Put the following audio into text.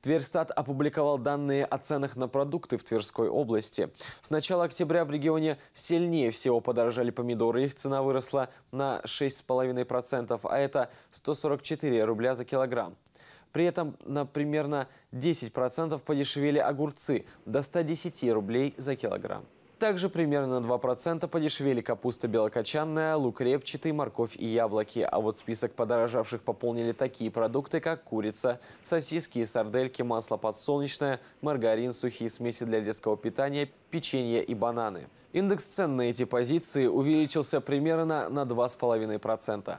Тверстат опубликовал данные о ценах на продукты в Тверской области. С начала октября в регионе сильнее всего подорожали помидоры. Их цена выросла на 6,5%, а это 144 рубля за килограмм. При этом на примерно 10% подешевели огурцы до 110 рублей за килограмм. Также примерно на 2% подешевели капуста белокочанная, лук репчатый, морковь и яблоки. А вот список подорожавших пополнили такие продукты, как курица, сосиски и сардельки, масло подсолнечное, маргарин, сухие смеси для детского питания, печенье и бананы. Индекс цен на эти позиции увеличился примерно на 2,5%.